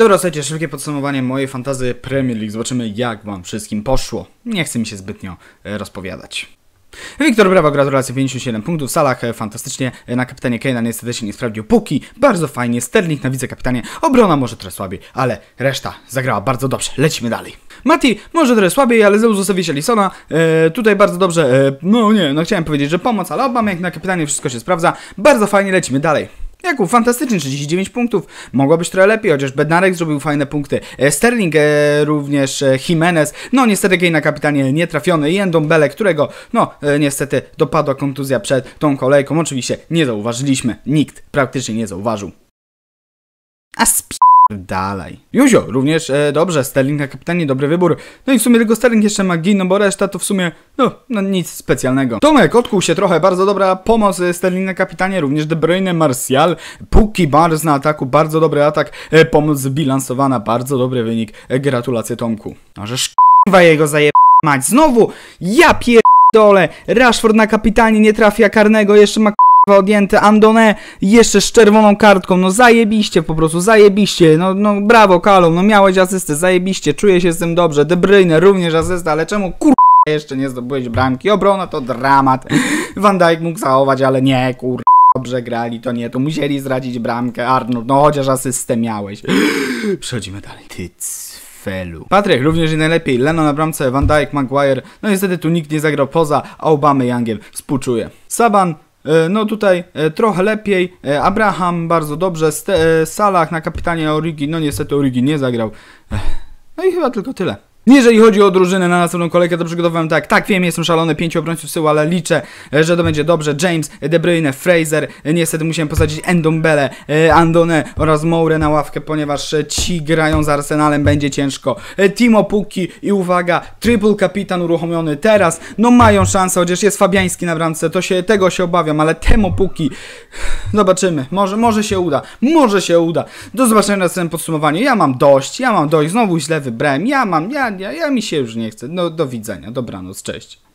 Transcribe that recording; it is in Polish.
Dobra, słuchajcie, szybkie podsumowanie mojej fantazy Premier League. Zobaczymy, jak wam wszystkim poszło. Nie chce mi się zbytnio e, rozpowiadać. Wiktor Brawo, gratulacje, 57 punktów w salach, e, fantastycznie, e, na kapitanie Keina niestety się nie sprawdził Puki, bardzo fajnie, Sterling na wicekapitanie, obrona może trochę słabiej, ale reszta zagrała bardzo dobrze, lecimy dalej. Mati może trochę słabiej, ale Zeus się Lisona, e, tutaj bardzo dobrze, e, no nie, no chciałem powiedzieć, że pomoc, ale Obama jak na kapitanie wszystko się sprawdza, bardzo fajnie, lecimy dalej. Jakub, fantastyczny 39 punktów. Mogło być trochę lepiej, chociaż Bednarek zrobił fajne punkty. E, Sterling e, również, e, Jimenez, no niestety Gej na kapitanie nietrafiony i Endombele, którego no e, niestety dopadła kontuzja przed tą kolejką. Oczywiście nie zauważyliśmy, nikt praktycznie nie zauważył. A spi dalej. Juzio, również e, dobrze, Sterling na kapitanie, dobry wybór. No i w sumie tylko Sterling jeszcze ma gin, no bo reszta to w sumie, no, no nic specjalnego. Tomek odkuł się trochę, bardzo dobra pomoc e, Sterling na kapitanie, również De Bruyne, Martial, Puki Bars na ataku, bardzo dobry atak, e, pomoc zbilansowana, bardzo dobry wynik, e, gratulacje Tomku. No żeż k***wa jego zajebać, znowu, ja pierdolę, Rashford na kapitanie nie trafia karnego, jeszcze ma k***wa odjęty, Andone jeszcze z czerwoną kartką, no zajebiście po prostu, zajebiście, no, no brawo Kalum, no miałeś asystę, zajebiście, czuję się z tym dobrze, De Bruyne również asysta, ale czemu kur... jeszcze nie zdobyłeś bramki, obrona to dramat, Van Dijk mógł załować, ale nie kur... Dobrze grali, to nie, to musieli zradzić bramkę, Arnold, no chociaż asystę miałeś. Przechodzimy dalej. Ty felu. Patryk również i najlepiej, Leno na bramce, Van Dijk, Maguire, no niestety tu nikt nie zagrał poza Obamy Youngiem, współczuję. Saban, E, no tutaj e, trochę lepiej, e, Abraham bardzo dobrze, W salach na kapitanie Origi, no niestety Origi nie zagrał. No i chyba tylko tyle. Jeżeli chodzi o drużynę na następną kolejkę, to przygotowałem tak. Tak, wiem, jestem szalony, pięciu obrońców syłu, ale liczę, e, że to będzie dobrze. James, e, De Bruyne, Fraser. E, niestety musiałem posadzić Endombele, Andone oraz Moure na ławkę, ponieważ ci grają z Arsenalem, będzie ciężko. Timo Puki i uwaga, triple kapitan uruchomiony teraz. No mają szansę, chociaż jest Fabiański na bramce, to się, tego się obawiam, ale Temo Pukki, zobaczymy. Może, może się uda, może się uda. Do zobaczenia na następnym podsumowaniu. Ja mam dość, ja mam dość, znowu źle wybrałem, ja mam, ja ja mi się już nie chcę. No do widzenia, dobranoc, cześć.